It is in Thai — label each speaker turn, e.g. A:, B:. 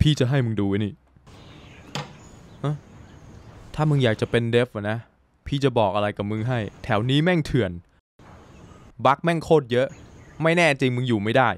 A: พี่จะให้มึงดูไอ้นี่ถ้ามึงอยากจะเป็นเดฟนะ พี่จะบอกอะไรกับมึงให้ แถวนี้แม่งเถื่อน บั๊กแม่งโคตรเยอะ ไม่แน่จริงมึงอยู่ไม่ได้